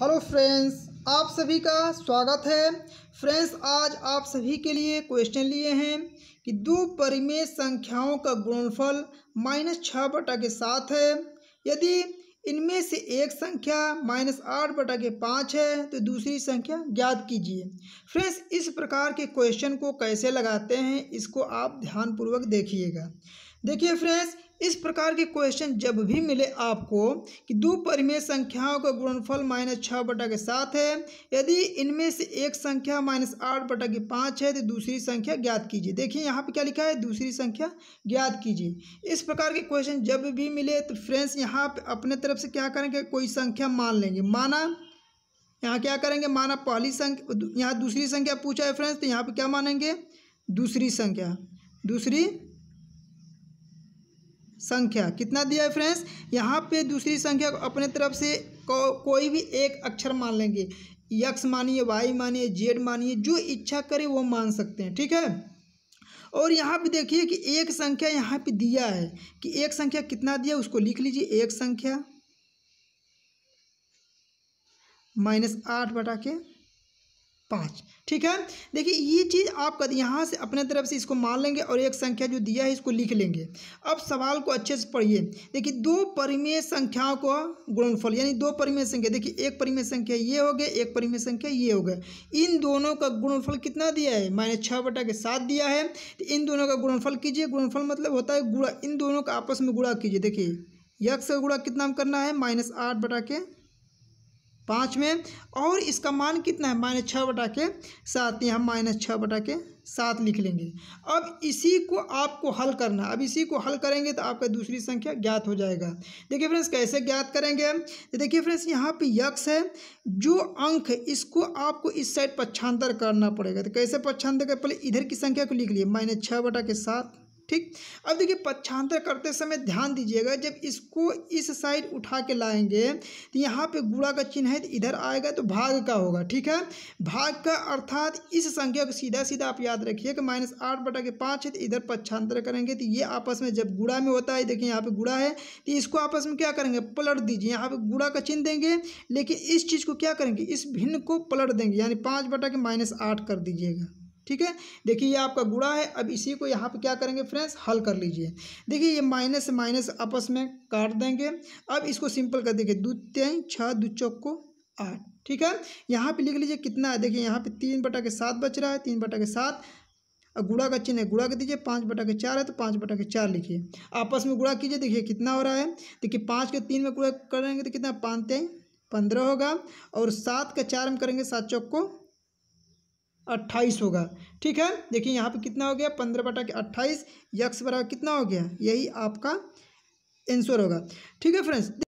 hello friends आप सभी का स्वागत है फ्रेंड्स आज आप सभी के लिए क्वेश्चन लिए हैं कि दो परिमेय संख्याओं का गुणनफल माइनस छः बटा के सात है यदि इनमें से एक संख्या माइनस आठ बटा के पाँच है तो दूसरी संख्या ज्ञात कीजिए फ्रेंड्स इस प्रकार के क्वेश्चन को कैसे लगाते हैं इसको आप ध्यानपूर्वक देखिएगा देखिए फ्रेंड्स इस प्रकार के क्वेश्चन जब भी मिले आपको कि दो परिमेय संख्याओं का गुणनफल माइनस छः बटा के सात है यदि इनमें से एक संख्या माइनस आठ बटा के पाँच है तो दूसरी संख्या ज्ञात कीजिए देखिए यहाँ पे क्या लिखा है दूसरी संख्या ज्ञात कीजिए इस प्रकार के क्वेश्चन जब भी मिले तो फ्रेंड्स यहाँ पे अपने तरफ से क्या करेंगे कोई संख्या मान लेंगे माना यहाँ क्या करेंगे माना पहली संख्या यहाँ दूसरी संख्या पूछा है फ्रेंड्स तो यहाँ पर क्या मानेंगे दूसरी संख्या दूसरी संख्या कितना दिया है फ्रेंड्स यहाँ पे दूसरी संख्या को अपने तरफ से को, कोई भी एक अक्षर मान लेंगे यक्स मानिए वाई मानिए जेड मानिए जो इच्छा करे वो मान सकते हैं ठीक है और यहाँ पे देखिए कि एक संख्या यहाँ पे दिया है कि एक संख्या कितना दिया उसको लिख लीजिए एक संख्या माइनस आठ बटा के पाँच ठीक है देखिए ये चीज़ आप यहाँ से अपने तरफ से इसको मान लेंगे और एक संख्या जो दिया है इसको लिख लेंगे अब सवाल को अच्छे से पढ़िए देखिए दो परिमेय संख्याओं को गुणनफल यानी दो परिमेय संख्या देखिए एक परिमेय संख्या ये हो गया एक परिमेय संख्या ये हो गया इन दोनों का गुणनफल कितना दिया है मैंने छः बटा के साथ दिया है तो इन दोनों का गुणनफल कीजिए गुणनफल मतलब होता है गुड़ा इन दोनों का आपस में गुड़ा कीजिए देखिए यक्स का गुड़ा कितना करना है माइनस आठ बटा के पाँच में और इसका मान कितना है माइनस छः बटा के सात यहाँ माइनस छः बटा के सात लिख लेंगे अब इसी को आपको हल करना अब इसी को हल करेंगे तो आपका दूसरी संख्या ज्ञात हो जाएगा देखिए फ्रेंड्स कैसे ज्ञात करेंगे तो देखिए फ्रेंड्स यहाँ पे यक्स है जो अंक इसको आपको इस साइड पक्षांतर करना पड़ेगा तो कैसे पक्षांतर कर पहले इधर की संख्या को लिख लिए माइनस छः बटा के सात ठीक अब देखिए पक्षांतर करते समय ध्यान दीजिएगा जब इसको इस साइड उठा के लाएंगे तो यहाँ पे गुड़ा का चिन्ह है तो इधर आएगा तो भाग का होगा ठीक है भाग का अर्थात इस संख्या को सीधा सीधा आप याद रखिए कि माइनस आठ बटा के पाँच है तो इधर पक्षांतर करेंगे तो ये आपस में जब गुड़ा में होता है देखिए यहाँ पर गुड़ा है तो इसको आपस में क्या करेंगे पलट दीजिए यहाँ पर गुड़ा का चिन्ह देंगे लेकिन इस चीज़ को क्या करेंगे इस भिन्न को पलट देंगे यानी पाँच बटा के माइनस आठ कर दीजिएगा ठीक है देखिए ये आपका गुड़ा है अब इसी को यहाँ पे क्या करेंगे फ्रेंड्स हल कर लीजिए देखिए ये माइनस से माइनस आपस में काट देंगे अब इसको सिंपल कर देंगे दो तीन छः दो चौक को आठ ठीक है यहाँ पे लिख लीजिए कितना है देखिए यहाँ पे तीन बटा के सात बच रहा है तीन बटा के सात गुड़ा का चिन्ह है गुड़ा कर दीजिए पाँच बटा के चार है तो पाँच बटा के चार लिखिए आपस में गुड़ा कीजिए देखिए कितना हो रहा है देखिए पाँच के तीन में गुड़ा करेंगे तो कितना पाँच पंद्रह होगा और सात का चार में करेंगे सात चौक को अट्ठाईस होगा ठीक है देखिए यहाँ पे कितना हो गया पंद्रह बटा के अट्ठाईस यक्स बराबर कितना हो गया यही आपका आंसर होगा ठीक है फ्रेंड्स